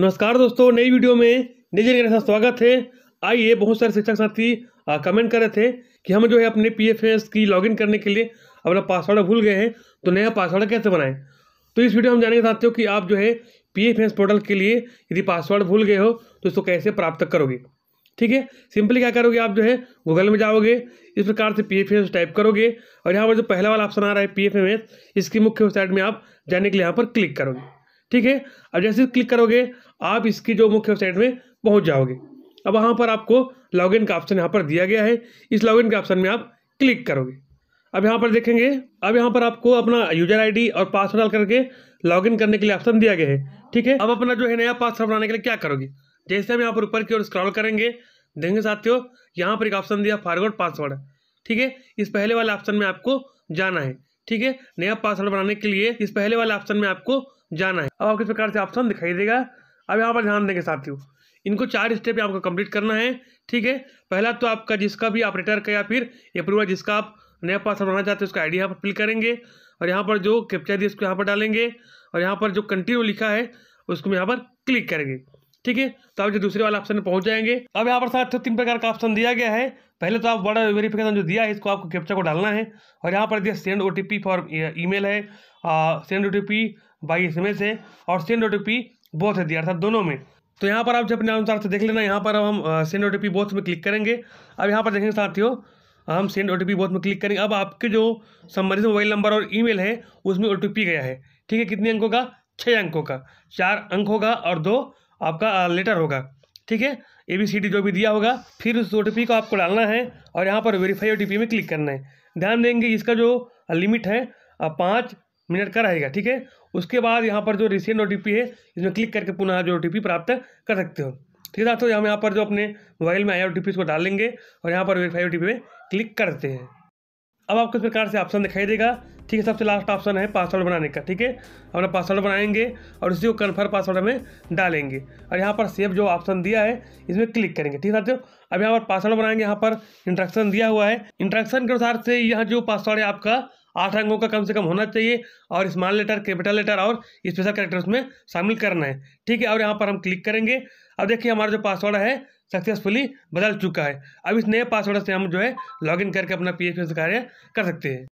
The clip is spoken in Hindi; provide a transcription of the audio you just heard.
नमस्कार दोस्तों नई वीडियो में निजी का स्वागत है आइए बहुत सारे शिक्षक साथी कमेंट कर रहे थे कि हम जो है अपने पी एफ एस की लॉगिन करने के लिए अपना पासवर्ड भूल गए हैं तो नया पासवर्ड कैसे बनाएं तो इस वीडियो में हम जानेंगे हो कि आप जो है पी एफ एस पोर्टल के लिए यदि पासवर्ड भूल गए हो तो इसको कैसे प्राप्त करोगे ठीक है सिंपली क्या करोगे आप जो है गूगल में जाओगे इस प्रकार से पी एफ एस टाइप करोगे और यहाँ पर जो पहला वाला ऑप्शन आ रहा है पी एफ एम एस इसकी मुख्य वेबसाइट में आप जाने के लिए यहाँ पर क्लिक करोगे ठीक है अब जैसे क्लिक करोगे आप इसकी जो मुख्य वेबसाइट में पहुंच जाओगे अब वहाँ पर आपको लॉगिन का ऑप्शन यहाँ पर दिया गया है इस लॉगिन के ऑप्शन में आप क्लिक करोगे अब यहाँ पर देखेंगे अब यहाँ पर आपको अपना यूजर आईडी और पासवर्ड डाल करके लॉगिन करने के लिए ऑप्शन दिया गया है ठीक है अब अपना जो है नया पासवर्ड बनाने के लिए क्या करोगे जैसे हम यहाँ पर ऊपर की ओर स्क्रॉल करेंगे देखेंगे साथियों यहाँ पर एक ऑप्शन दिया फॉरवर्ड पासवर्ड ठीक है इस पहले वाले ऑप्शन में आपको जाना है ठीक है नया पासवर्ड बनाने के लिए इस पहले वाले ऑप्शन में आपको जाना है अब आपको इस प्रकार से ऑप्शन दिखाई देगा अब यहाँ पर ध्यान देंगे साथियों इनको चार स्टेप आपको कंप्लीट करना है ठीक है पहला तो आपका जिसका भी ऑपरेटर का या फिर अप्रूवल जिसका आप नया पासवर्ड बनाना चाहते हो उसका आईडी यहाँ पर फिल करेंगे और यहाँ पर जो कैप्चा दी उसको यहाँ पर डालेंगे और यहाँ पर जो कंटिन्यू लिखा है उसको यहाँ पर क्लिक करेंगे ठीक है तो आप जो दूसरे वाले ऑप्शन में पहुँच जाएंगे अब यहाँ पर साथ तीन प्रकार का ऑप्शन दिया गया है पहले तो आप बड़ा वेरिफिकेशन जो दिया है इसको आपको कैप्चा को डालना है और यहाँ पर दिया सेंड ओ फॉर ई है सेंड ओ बाई इसमें से और सेंड ओ बोथ है दिया अर्थात दोनों में तो यहाँ पर आप जब अपने अनुसार से देख लेना यहाँ पर अब हम सेंड ओ टी बोथ में क्लिक करेंगे अब यहाँ पर देखेंगे साथियों हम सेंड ओ टी बोथ में क्लिक करेंगे अब आपके जो संबंधित मोबाइल नंबर और ईमेल है उसमें ओ गया है ठीक है कितने अंकों का छः अंकों का चार अंक होगा और दो आपका लेटर होगा ठीक है ए बी सी डी जो भी दिया होगा फिर उस ओ को आपको डालना है और यहाँ पर वेरीफाई ओ में क्लिक करना है ध्यान देंगे इसका जो लिमिट है पाँच मिनट का रहेगा ठीक है उसके बाद यहाँ पर जो रिसेंट ओ है इसमें क्लिक करके पुनः जो ओ प्राप्त कर सकते हो ठीक है दोस्तों हम यहाँ पर जो अपने मोबाइल में आया ओ टी डाल लेंगे और यहाँ पर वेरीफाई ओ टी पे क्लिक करते हैं अब आपको इस प्रकार से ऑप्शन दिखाई देगा ठीक है सबसे लास्ट ऑप्शन है पासवर्ड बनाने का ठीक है अपना पासवर्ड बनाएंगे और उसी को कन्फर्म पासवर्ड हमें डालेंगे और यहाँ पर सेव जो ऑप्शन दिया है इसमें क्लिक करेंगे ठीक है साथियों अब यहाँ पर पासवर्ड बनाएंगे यहाँ पर इंट्रक्शन दिया हुआ है इंट्रक्शन के अनुसार से यहाँ जो पासवर्ड है आपका आठ अंकों का कम से कम होना चाहिए और स्मॉल लेटर कैपिटल लेटर और स्पेशल करेक्टर उसमें शामिल करना है ठीक है और यहाँ पर हम क्लिक करेंगे अब देखिए हमारा जो पासवर्ड है सक्सेसफुली बदल चुका है अब इस नए पासवर्ड से हम जो है लॉग करके अपना पी एच कार्य कर सकते हैं